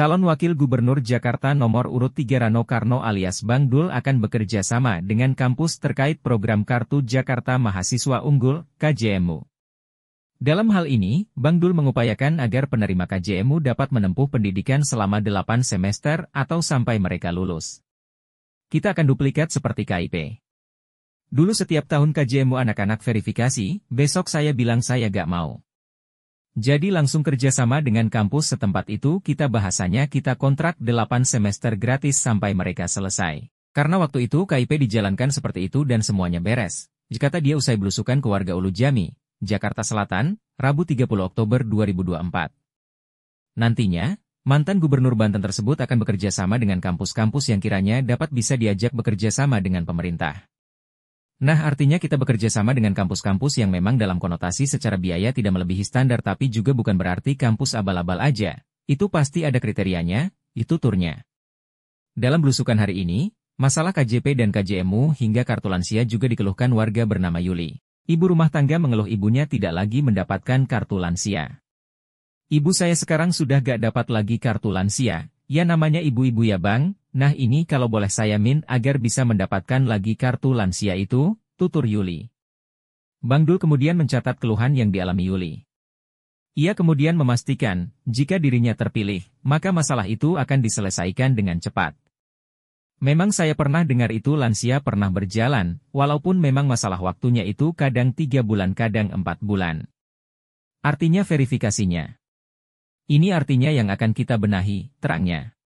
Calon Wakil Gubernur Jakarta nomor urut 3 Rano Karno alias Bang Dul akan bekerja sama dengan kampus terkait program Kartu Jakarta Mahasiswa Unggul, KJMU. Dalam hal ini, Bang Dul mengupayakan agar penerima KJMU dapat menempuh pendidikan selama 8 semester atau sampai mereka lulus. Kita akan duplikat seperti KIP. Dulu setiap tahun KJMU anak-anak verifikasi, besok saya bilang saya gak mau. Jadi langsung kerjasama dengan kampus setempat itu kita bahasanya kita kontrak 8 semester gratis sampai mereka selesai. Karena waktu itu KIP dijalankan seperti itu dan semuanya beres. Jika dia usai belusukan ke warga Ulu Jami, Jakarta Selatan, Rabu 30 Oktober 2024. Nantinya, mantan gubernur Banten tersebut akan bekerja sama dengan kampus-kampus yang kiranya dapat bisa diajak bekerja sama dengan pemerintah. Nah artinya kita bekerja sama dengan kampus-kampus yang memang dalam konotasi secara biaya tidak melebihi standar tapi juga bukan berarti kampus abal-abal aja. Itu pasti ada kriterianya, itu turnya. Dalam belusukan hari ini, masalah KJP dan KJMU hingga kartu lansia juga dikeluhkan warga bernama Yuli. Ibu rumah tangga mengeluh ibunya tidak lagi mendapatkan kartu lansia. Ibu saya sekarang sudah gak dapat lagi kartu lansia, ya namanya ibu-ibu ya bang, Nah ini kalau boleh saya min agar bisa mendapatkan lagi kartu lansia itu, tutur Yuli. Bang Dul kemudian mencatat keluhan yang dialami Yuli. Ia kemudian memastikan, jika dirinya terpilih, maka masalah itu akan diselesaikan dengan cepat. Memang saya pernah dengar itu lansia pernah berjalan, walaupun memang masalah waktunya itu kadang tiga bulan kadang empat bulan. Artinya verifikasinya. Ini artinya yang akan kita benahi, terangnya.